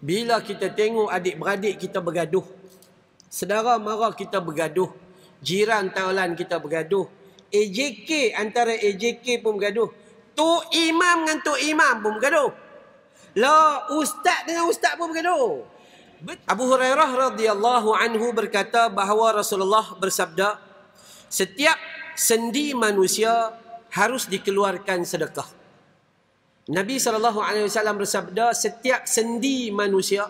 Bila kita tengok adik-beradik kita bergaduh. Sedara mara kita bergaduh. Jiran taulan kita bergaduh. AJK antara AJK pun bergaduh. Tok Imam dengan Tok Imam pun bergaduh. Lah Ustaz dengan Ustaz pun bergaduh. Abu Hurairah radhiyallahu anhu berkata bahawa Rasulullah bersabda setiap sendi manusia harus dikeluarkan sedekah. Nabi saw bersabda setiap sendi manusia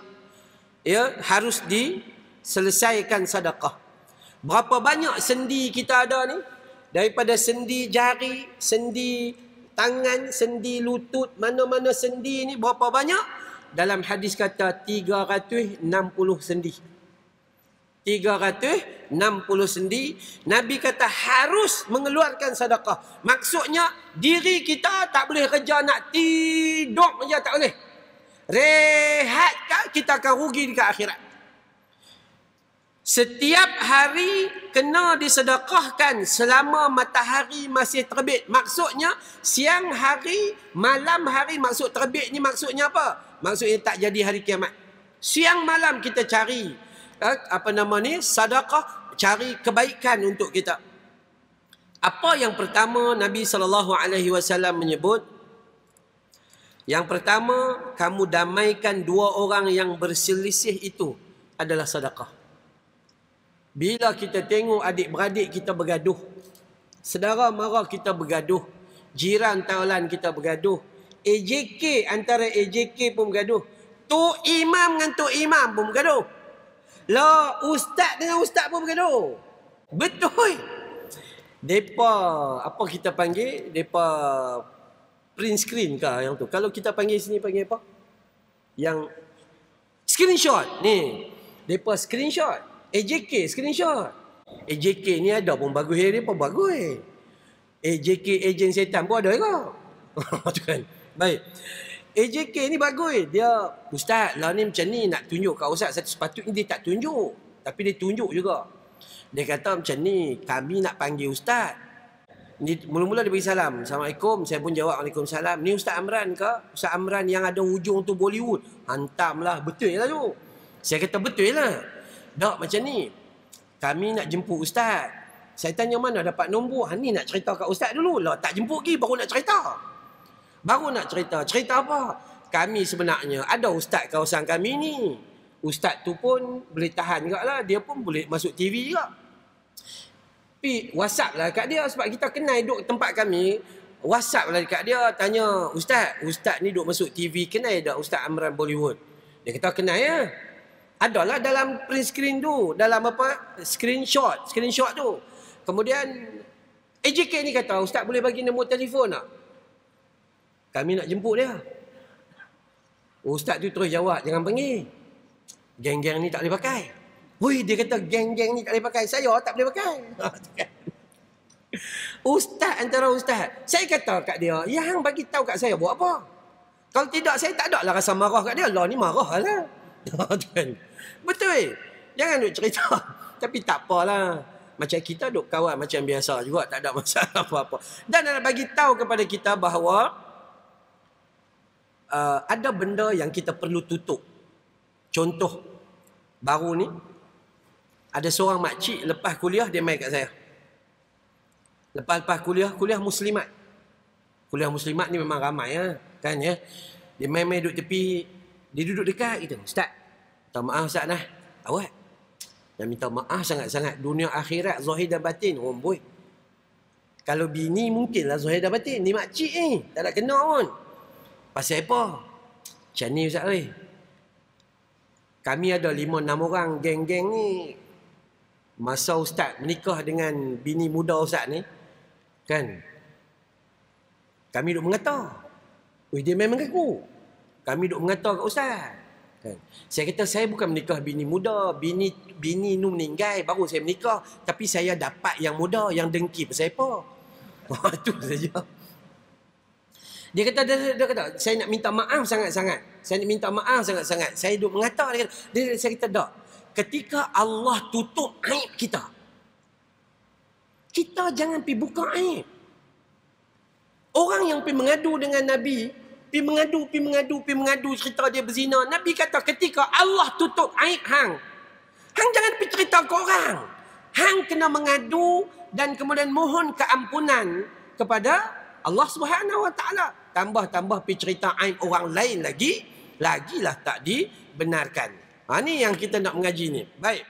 ya harus diselesaikan sedekah. Berapa banyak sendi kita ada ni? Daripada sendi jari, sendi tangan, sendi lutut, mana-mana sendi ni berapa banyak? Dalam hadis kata 360 sendi. 360 sendi Nabi kata harus mengeluarkan sedekah Maksudnya diri kita tak boleh kerja nak tidur je tak boleh Rehat kah, kita akan rugi dekat akhirat Setiap hari kena disedekahkan selama matahari masih terbit. Maksudnya siang hari, malam hari maksud terbit ni maksudnya apa? Maksudnya tak jadi hari kiamat. Siang malam kita cari Eh, apa nama ni sedekah cari kebaikan untuk kita apa yang pertama Nabi sallallahu alaihi wasallam menyebut yang pertama kamu damaikan dua orang yang berselisih itu adalah sedekah bila kita tengok adik-beradik kita bergaduh sedara mara kita bergaduh jiran taulan kita bergaduh AJK antara AJK pun bergaduh. Tok Imam dengan Tok Imam pun bergaduh. Lah, ustaz dengan ustaz pun bergaduh. Betul. Depa apa kita panggil? Depa print screen ke yang tu? Kalau kita panggil sini panggil apa? Yang screenshot. Ni. Depa screenshot. AJK screenshot. AJK ni ada pun bagus hari ni pun bagus eh. AJK ejen setan pun ada juga. tu kan. Baik. AJK ni bagus. Dia, Ustaz, lah ni macam ni nak tunjuk kat Ustaz. Sepatutnya dia tak tunjuk. Tapi dia tunjuk juga. Dia kata macam ni, kami nak panggil Ustaz. Ni, mula-mula dia beri salam. Assalamualaikum. Saya pun jawab, Waalaikumsalam. Ni Ustaz Amran ke? Ustaz Amran yang ada hujung tu Bollywood. Hantamlah. Betul lah tu. Saya kata betul lah. Tak macam ni. Kami nak jemput Ustaz. Saya tanya mana dapat nombor. Ha, ni nak cerita kat Ustaz dulu lah. Tak jemput lagi baru nak cerita. Baru nak cerita. Cerita apa? Kami sebenarnya ada ustaz kawasan kami ni. Ustaz tu pun boleh tahan juga lah. Dia pun boleh masuk TV juga. Tapi WhatsApp lah kat dia sebab kita kenal duduk tempat kami. WhatsApp lah dekat dia tanya, Ustaz, Ustaz ni duduk masuk TV kenal tak Ustaz Amran Bollywood? Dia kata kenal ya. Adalah dalam print screen tu. Dalam apa? Screenshot. Screenshot tu. Kemudian AJK ni kata, Ustaz boleh bagi nombor telefon tak? Lah? Kami nak jemput dia. Ustaz tu terus jawab, jangan pergi. Geng-geng ni tak boleh pakai. Hui, dia kata geng-geng ni tak boleh pakai. Saya tak boleh pakai. ustaz antara ustaz. Saya kata kat dia, yang bagi tahu kat saya buat apa? Kalau tidak, saya tak ada lah rasa marah kat dia. Allah ni marah lah. Betul eh? Jangan duk cerita. Tapi tak apalah. Macam kita duk kawan macam biasa juga. Tak ada masalah apa-apa. Dan nak bagi tahu kepada kita bahawa uh, ada benda yang kita perlu tutup. Contoh baru ni ada seorang makcik lepas kuliah dia mai kat saya. Lepas-lepas kuliah, kuliah muslimat. Kuliah muslimat ni memang ramai ya, kan ya. Dia mai-mai duduk tepi, dia duduk dekat gitu. Ustaz, minta maaf Ustaz nah. Awak. Dan minta maaf sangat-sangat dunia akhirat zahir dan batin. Oh boy. Kalau bini mungkinlah zahir dan batin. Ni makcik ni. Eh. Tak nak kena pun. Pasal apa? Macam ni Ustaz Ali. Kami ada lima, enam orang geng-geng ni. Masa Ustaz menikah dengan bini muda Ustaz ni. Kan? Kami duduk mengata. Ui, dia memang aku. Kami duduk mengata kat Ustaz. Kan? Saya kata, saya bukan menikah bini muda. Bini bini nu meninggal, baru saya menikah. Tapi saya dapat yang muda, yang dengki. Pasal apa? Itu saja. Dia kata dia, dia kata saya nak minta maaf sangat-sangat. Saya nak minta maaf sangat-sangat. Saya duk mengata dia kata, dia, dia saya kata tak. Ketika Allah tutup aib kita. Kita jangan pergi buka aib. Orang yang pergi mengadu dengan Nabi, pergi mengadu, pergi mengadu, pergi mengadu cerita dia berzina. Nabi kata ketika Allah tutup aib hang. Hang jangan pergi cerita ke orang. Hang kena mengadu dan kemudian mohon keampunan kepada Allah Subhanahu Wa Taala tambah-tambah pergi cerita aib orang lain lagi, lagilah tak dibenarkan. Ha, ni yang kita nak mengaji ni. Baik.